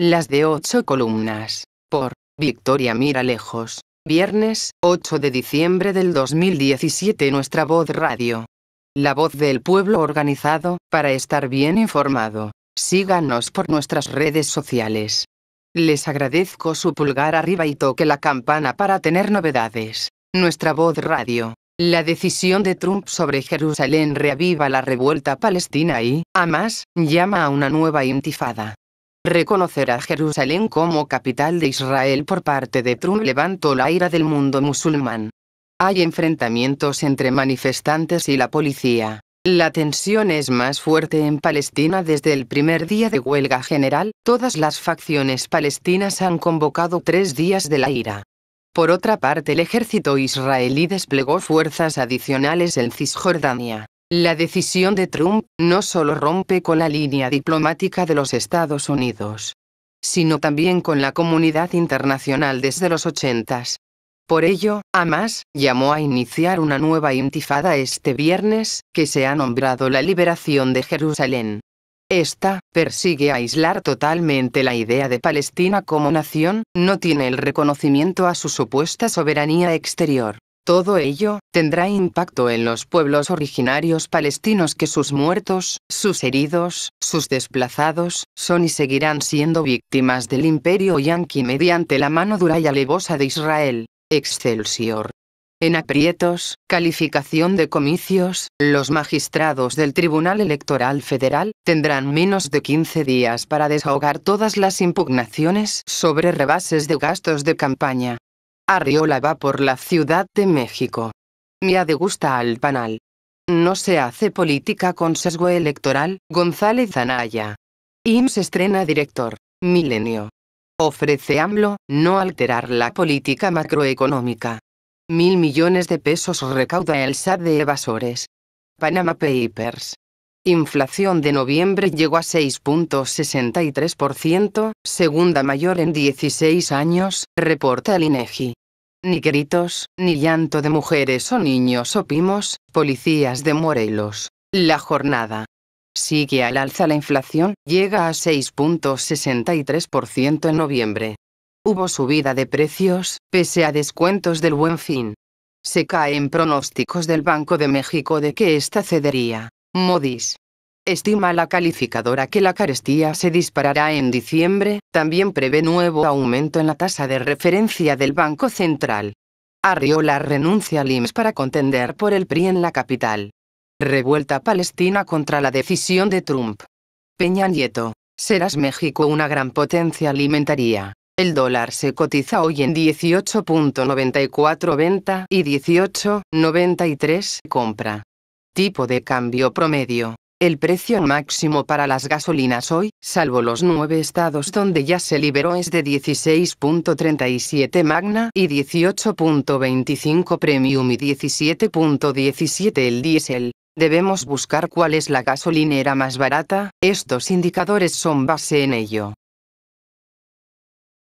Las de ocho columnas. Por Victoria Mira Lejos. Viernes, 8 de diciembre del 2017 Nuestra Voz Radio. La voz del pueblo organizado, para estar bien informado. Síganos por nuestras redes sociales. Les agradezco su pulgar arriba y toque la campana para tener novedades. Nuestra Voz Radio. La decisión de Trump sobre Jerusalén reaviva la revuelta palestina y, a más, llama a una nueva intifada. Reconocer a Jerusalén como capital de Israel por parte de Trump levantó la ira del mundo musulmán. Hay enfrentamientos entre manifestantes y la policía. La tensión es más fuerte en Palestina desde el primer día de huelga general, todas las facciones palestinas han convocado tres días de la ira. Por otra parte el ejército israelí desplegó fuerzas adicionales en Cisjordania. La decisión de Trump no solo rompe con la línea diplomática de los Estados Unidos, sino también con la comunidad internacional desde los ochentas. Por ello, Hamas llamó a iniciar una nueva intifada este viernes, que se ha nombrado la liberación de Jerusalén. Esta persigue aislar totalmente la idea de Palestina como nación, no tiene el reconocimiento a su supuesta soberanía exterior. Todo ello, tendrá impacto en los pueblos originarios palestinos que sus muertos, sus heridos, sus desplazados, son y seguirán siendo víctimas del imperio yanqui mediante la mano dura y alevosa de Israel. Excelsior. En aprietos, calificación de comicios, los magistrados del Tribunal Electoral Federal tendrán menos de 15 días para desahogar todas las impugnaciones sobre rebases de gastos de campaña. Arriola va por la Ciudad de México. Mia gusta al panal. No se hace política con sesgo electoral, González Anaya. IMSS estrena director, Milenio. Ofrece AMLO, no alterar la política macroeconómica. Mil millones de pesos recauda el SAT de evasores. Panama Papers. Inflación de noviembre llegó a 6.63%, segunda mayor en 16 años, reporta el INEGI ni gritos, ni llanto de mujeres o niños o pimos, policías de Morelos. La jornada. Sigue al alza la inflación, llega a 6.63% en noviembre. Hubo subida de precios, pese a descuentos del buen fin. Se caen pronósticos del Banco de México de que esta cedería. Modis. Estima la calificadora que la carestía se disparará en diciembre, también prevé nuevo aumento en la tasa de referencia del Banco Central. Arriola renuncia al IMSS para contender por el PRI en la capital. Revuelta palestina contra la decisión de Trump. Peña Nieto. Serás México una gran potencia alimentaria. El dólar se cotiza hoy en 18.94 venta y 18.93 compra. Tipo de cambio promedio, el precio máximo para las gasolinas hoy, salvo los nueve estados donde ya se liberó, es de 16.37 Magna y 18.25 Premium y 17.17 el diésel. Debemos buscar cuál es la gasolinera más barata, estos indicadores son base en ello.